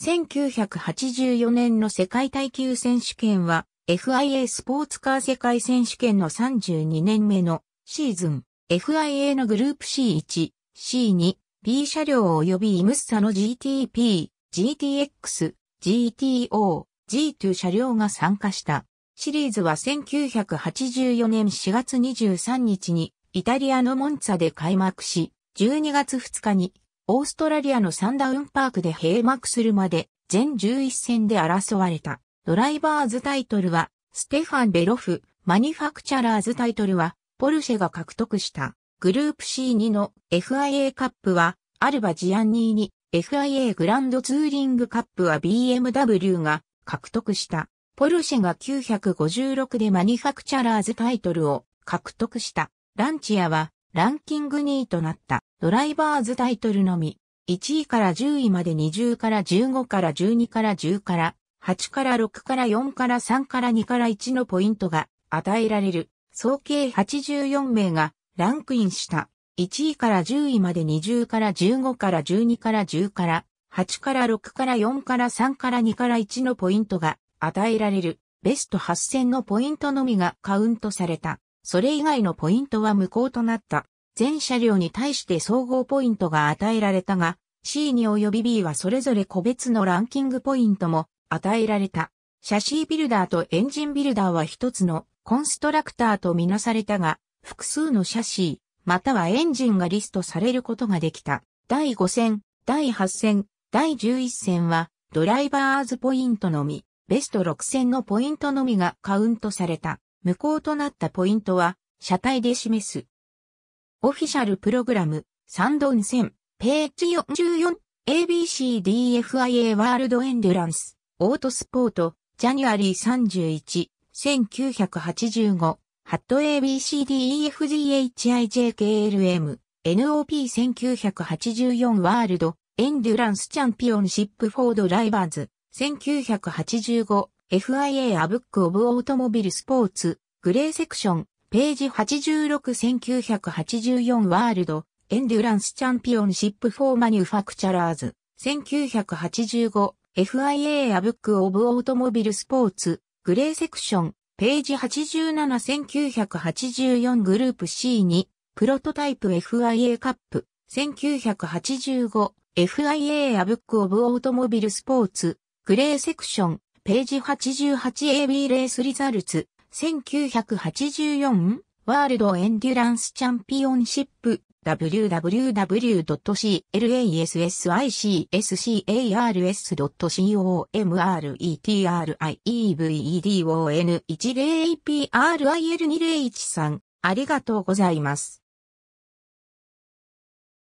1984年の世界耐久選手権は FIA スポーツカー世界選手権の32年目のシーズン FIA のグループ C1、C2、B 車両及びイムッサの GTP、GTX、GTO、G2 車両が参加した。シリーズは1984年4月23日にイタリアのモンツァで開幕し、12月2日にオーストラリアのサンダウンパークで閉幕するまで全11戦で争われた。ドライバーズタイトルはステファン・ベロフ、マニファクチャラーズタイトルはポルシェが獲得した。グループ C2 の FIA カップはアルバジアンニーに FIA グランドツーリングカップは BMW が獲得した。ポルシェが956でマニファクチャラーズタイトルを獲得した。ランチアはランキング2位となった。ドライバーズタイトルのみ、1位から10位まで20から15から12から10から8から6から4から3から2から1のポイントが与えられる総計84名がランクインした。1位から10位まで20から15から12から10から8から6から4から3から2から1のポイントが与えられるベスト8000のポイントのみがカウントされた。それ以外のポイントは無効となった。全車両に対して総合ポイントが与えられたが、C に及び B はそれぞれ個別のランキングポイントも与えられた。シャシービルダーとエンジンビルダーは一つのコンストラクターとみなされたが、複数のシャシー、またはエンジンがリストされることができた。第5戦、第8戦、第11戦は、ドライバーズポイントのみ、ベスト6戦のポイントのみがカウントされた。無効となったポイントは、車体で示すオフィシャルプログラム、サンドン戦、ページ 44ABCDFIA ワールドエンデュランス、オートスポート、ジャニュアリー31、1985、ハット ABCDEFGHIJKLM、NOP1984 ワールド、エンデュランスチャンピオンシップフォードライバーズ、1985、FIA アブックオブオートモビルスポーツ、グレーセクション、ページ86-1984ワールド、エンデュランスチャンピオンシップフォーマニュファクチャラーズ、1985、FIA アブックオブオートモビルスポーツ、グレーセクション、ページ87-1984グループ C2、プロトタイプ FIA カップ、1985、FIA アブックオブオートモビルスポーツ、グレーセクション、ページ 88AB レースリザルツ、1984ワールドエンデュランスチャンピオンシップ w w w c l a s s i c a r s c o m r e t r i e v e d o n 1 0 a p r i l 2 0 1 3ありがとうございます。